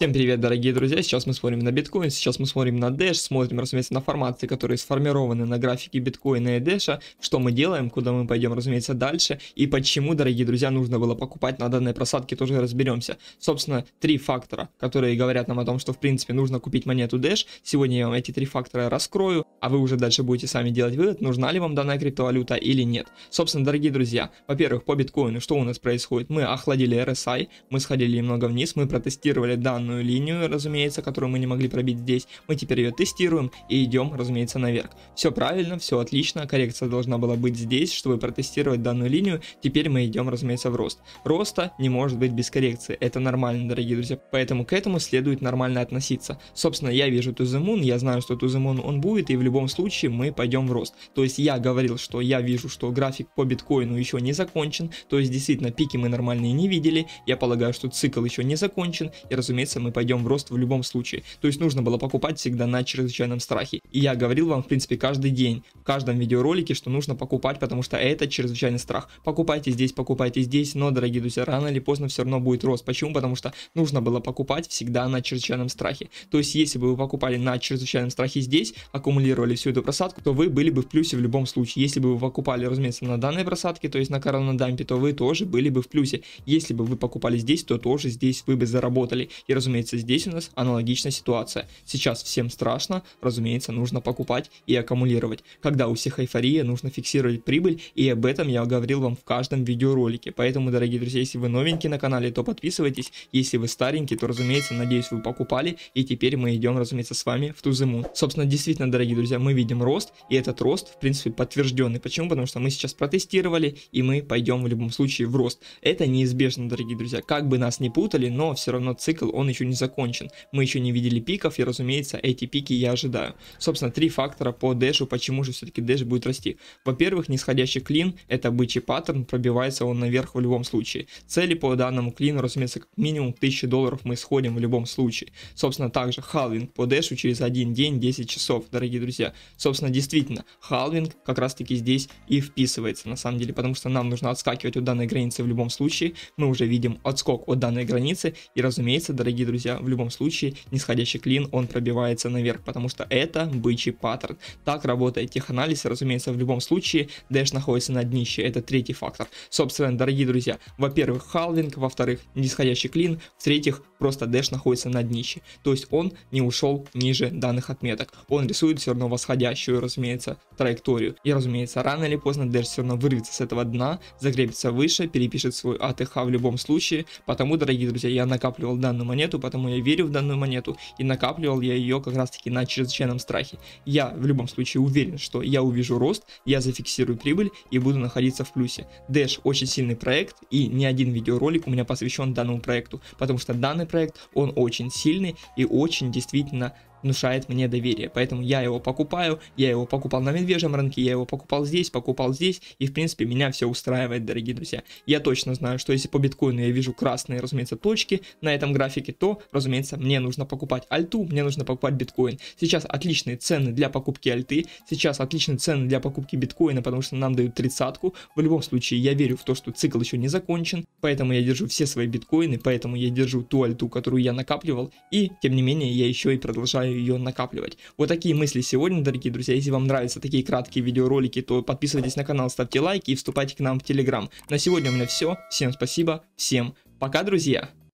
Всем привет, дорогие друзья! Сейчас мы смотрим на биткоин, сейчас мы смотрим на Dash, смотрим, разумеется, на формации, которые сформированы на графике биткоина и Dash, что мы делаем, куда мы пойдем, разумеется, дальше, и почему, дорогие друзья, нужно было покупать на данной просадке, тоже разберемся. Собственно, три фактора, которые говорят нам о том, что, в принципе, нужно купить монету Dash. Сегодня я вам эти три фактора раскрою, а вы уже дальше будете сами делать вывод, нужна ли вам данная криптовалюта или нет. Собственно, дорогие друзья, во-первых, по биткоину, что у нас происходит? Мы охладили RSI, мы сходили немного вниз, мы протестировали данные зеленую линию, разумеется, которую мы не могли пробить здесь. Мы теперь ее тестируем и идем, разумеется, наверх. Все правильно, все отлично, коррекция должна была быть здесь, чтобы протестировать данную линию. Теперь мы идем, разумеется, в рост. Роста не может быть без коррекции, это нормально, дорогие друзья. Поэтому к этому следует нормально относиться. Собственно, я вижу Туземун, я знаю, что Туземун он будет, и в любом случае мы пойдем в рост. То есть я говорил, что я вижу, что график по биткоину еще не закончен, то есть действительно пики мы нормальные не видели, я полагаю, что цикл еще не закончен, и разумеется, мы пойдем в рост в любом случае. То есть нужно было покупать всегда на чрезвычайном страхе. И я говорил вам, в принципе, каждый день, в каждом видеоролике, что нужно покупать, потому что это чрезвычайный страх. Покупайте здесь, покупайте здесь, но, дорогие друзья, рано или поздно все равно будет рост. Почему? Потому что нужно было покупать всегда на чрезвычайном страхе. То есть, если бы вы покупали на чрезвычайном страхе здесь, аккумулировали всю эту просадку, то вы были бы в плюсе в любом случае. Если бы вы покупали, разумеется, на данной просадке, то есть на коронадампе, то вы тоже были бы в плюсе. Если бы вы покупали здесь, то тоже здесь вы бы заработали. И, разумеется, Разумеется, здесь у нас аналогичная ситуация. Сейчас всем страшно, разумеется, нужно покупать и аккумулировать. Когда у всех эйфория, нужно фиксировать прибыль, и об этом я говорил вам в каждом видеоролике. Поэтому, дорогие друзья, если вы новенький на канале, то подписывайтесь. Если вы старенький, то, разумеется, надеюсь, вы покупали. И теперь мы идем, разумеется, с вами в ту зиму. Собственно, действительно, дорогие друзья, мы видим рост, и этот рост, в принципе, подтвержденный. Почему? Потому что мы сейчас протестировали, и мы пойдем в любом случае в рост. Это неизбежно, дорогие друзья. Как бы нас не путали, но все равно цикл, он еще еще не закончен. Мы еще не видели пиков, и, разумеется, эти пики я ожидаю. Собственно, три фактора по дэшу, почему же все-таки дэш будет расти. Во-первых, нисходящий клин, это бычий паттерн, пробивается он наверх в любом случае. Цели по данному клину, разумеется, как минимум 1000 долларов мы сходим в любом случае. Собственно, также халвинг по дэшу через один день 10 часов, дорогие друзья. Собственно, действительно, халвинг как раз-таки здесь и вписывается, на самом деле, потому что нам нужно отскакивать от данной границы в любом случае. Мы уже видим отскок от данной границы, и, разумеется, дорогие друзья, в любом случае, нисходящий клин, он пробивается наверх, потому что это бычий паттерн. Так работает теханализ, разумеется, в любом случае, дэш находится на днище, это третий фактор. Собственно, дорогие друзья, во-первых, халвинг, во-вторых, нисходящий клин, в-третьих, просто Дэш находится на днище. То есть он не ушел ниже данных отметок. Он рисует все равно восходящую, разумеется, траекторию. И, разумеется, рано или поздно Дэш все равно вырвется с этого дна, загребется выше, перепишет свой АТХ в любом случае. Потому, дорогие друзья, я накапливал данную монету, потому я верю в данную монету. И накапливал я ее как раз таки на чрезвычайном страхе. Я в любом случае уверен, что я увижу рост, я зафиксирую прибыль и буду находиться в плюсе. Dash очень сильный проект и ни один видеоролик у меня посвящен данному проекту, потому что данный проект, он очень сильный и очень действительно внушает мне доверие. Поэтому я его покупаю, я его покупал на медвежьем рынке, я его покупал здесь, покупал здесь, и в принципе меня все устраивает, дорогие друзья. Я точно знаю, что если по биткоину я вижу красные, разумеется, точки на этом графике, то, разумеется, мне нужно покупать альту, мне нужно покупать биткоин. Сейчас отличные цены для покупки альты, сейчас отличные цены для покупки биткоина, потому что нам дают тридцатку. В любом случае, я верю в то, что цикл еще не закончен, Поэтому я держу все свои биткоины, поэтому я держу ту альту, которую я накапливал, и, тем не менее, я еще и продолжаю ее накапливать. Вот такие мысли сегодня, дорогие друзья. Если вам нравятся такие краткие видеоролики, то подписывайтесь на канал, ставьте лайки и вступайте к нам в Телеграм. На сегодня у меня все. Всем спасибо, всем пока, друзья!